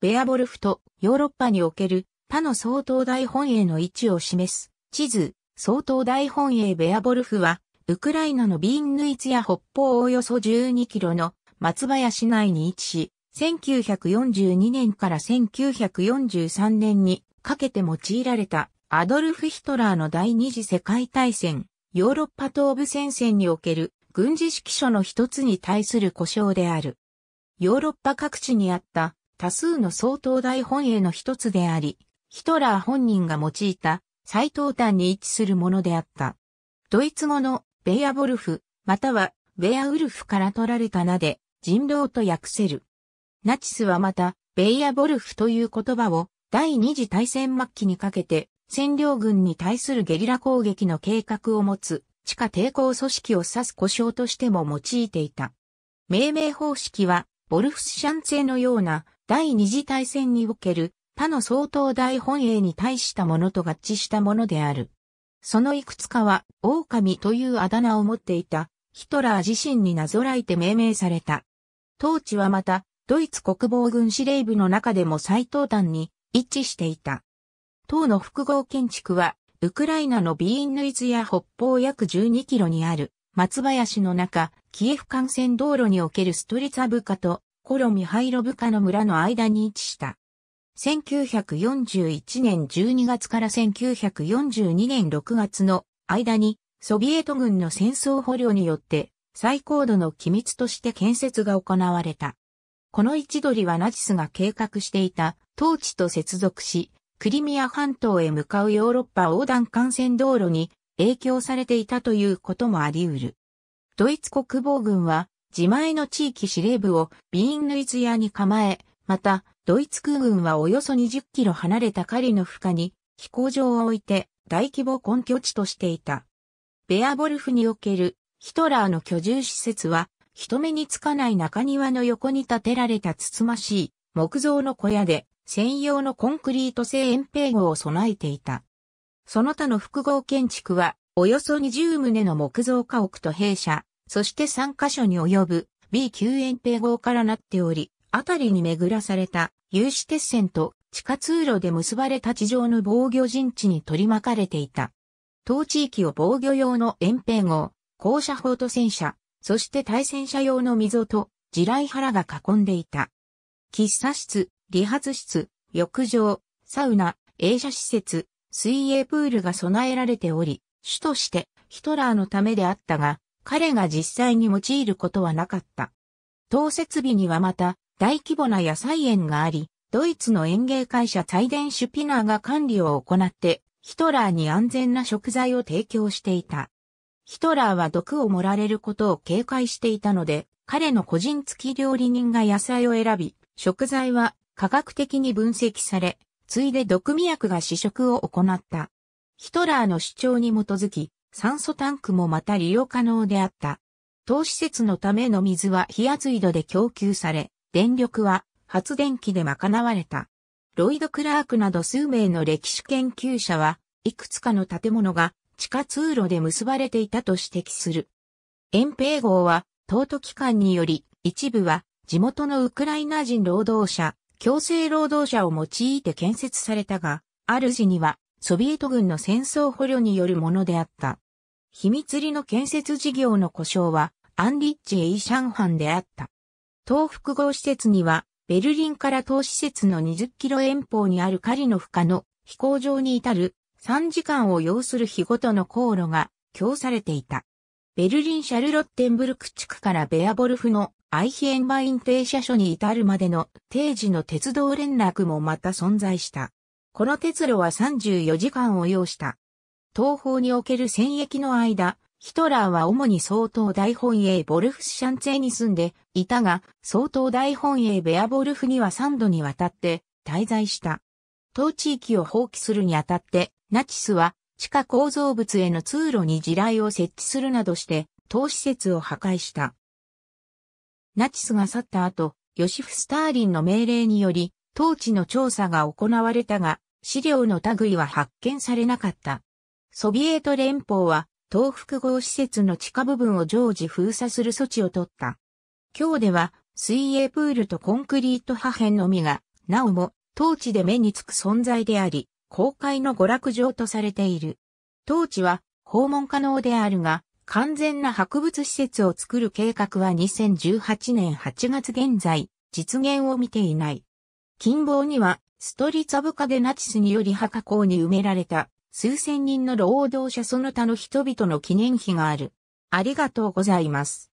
ベアボルフとヨーロッパにおける他の総統大本営の位置を示す地図、総統大本営ベアボルフは、ウクライナのビーンヌイツや北方およそ12キロの松林内に位置し、1942年から1943年にかけて用いられたアドルフ・ヒトラーの第二次世界大戦、ヨーロッパ東部戦線における軍事指揮所の一つに対する故障である。ヨーロッパ各地にあった多数の総統大本営の一つであり、ヒトラー本人が用いた最東端に位置するものであった。ドイツ語のベイアボルフ、またはベアウルフから取られた名で人狼と訳せる。ナチスはまた、ベイアボルフという言葉を第二次大戦末期にかけて占領軍に対するゲリラ攻撃の計画を持つ地下抵抗組織を指す故障としても用いていた。命名方式は、ボルフスシャンツェのような第二次大戦における他の総統大本営に対したものと合致したものである。そのいくつかは、狼というあだ名を持っていた、ヒトラー自身になぞらえて命名された。当地はまた、ドイツ国防軍司令部の中でも最東端に一致していた。党の複合建築は、ウクライナのビーンヌイズや北方約12キロにある、松林の中、キエフ幹線道路におけるストリツァブカとコロミハイロブカの村の間に位置した。1941年12月から1942年6月の間にソビエト軍の戦争捕虜によって最高度の機密として建設が行われた。この位置取りはナチスが計画していた統治と接続し、クリミア半島へ向かうヨーロッパ横断幹線道路に影響されていたということもあり得る。ドイツ国防軍は自前の地域司令部をビーンヌイツヤに構え、また、ドイツ空軍はおよそ20キロ離れたカリの深に飛行場を置いて大規模根拠地としていた。ベアボルフにおけるヒトラーの居住施設は人目につかない中庭の横に建てられたつつましい木造の小屋で専用のコンクリート製円平号を備えていた。その他の複合建築はおよそ20棟の木造家屋と弊社、そして3カ所に及ぶ B 級遠平号からなっており、あたりに巡らされた有刺鉄線と地下通路で結ばれた地上の防御陣地に取り巻かれていた。当地域を防御用の遠平号、校舎砲と戦車、そして対戦車用の溝と地雷腹が囲んでいた。喫茶室、理髪室、浴場、サウナ、映写施設、水泳プールが備えられており、主としてヒトラーのためであったが、彼が実際に用いることはなかった。当設備にはまた大規模な野菜園があり、ドイツの園芸会社サイデンシュピナーが管理を行ってヒトラーに安全な食材を提供していた。ヒトラーは毒を盛られることを警戒していたので、彼の個人付き料理人が野菜を選び、食材は科学的に分析され、ついで毒味薬が試食を行った。ヒトラーの主張に基づき、酸素タンクもまた利用可能であった。当施設のための水は非圧井戸で供給され、電力は発電機で賄われた。ロイド・クラークなど数名の歴史研究者は、いくつかの建物が地下通路で結ばれていたと指摘する。遠平号は、東都機関により、一部は地元のウクライナ人労働者、強制労働者を用いて建設されたが、主にはソビエト軍の戦争捕虜によるものであった。秘密裏の建設事業の故障は、アンリッチ・エイ・シャンハンであった。東複合施設には、ベルリンから東施設の20キロ遠方にあるカリノフカの飛行場に至る3時間を要する日ごとの航路が供されていた。ベルリン・シャルロッテンブルク地区からベアボルフのアイヒエンバイン停車所に至るまでの定時の鉄道連絡もまた存在した。この鉄路は34時間を要した。東方における戦役の間、ヒトラーは主に総統大本営ボルフスシャンツェに住んでいたが、総統大本営ベアボルフには3度にわたって滞在した。当地域を放棄するにあたって、ナチスは地下構造物への通路に地雷を設置するなどして、当施設を破壊した。ナチスが去った後、ヨシフ・スターリンの命令により、当地の調査が行われたが、資料の類は発見されなかった。ソビエト連邦は東複合施設の地下部分を常時封鎖する措置を取った。今日では水泳プールとコンクリート破片のみが、なおも当地で目につく存在であり、公開の娯楽場とされている。当地は訪問可能であるが、完全な博物施設を作る計画は2018年8月現在、実現を見ていない。近傍には、ストリツァブカでナチスにより破格口に埋められた、数千人の労働者その他の人々の記念碑がある。ありがとうございます。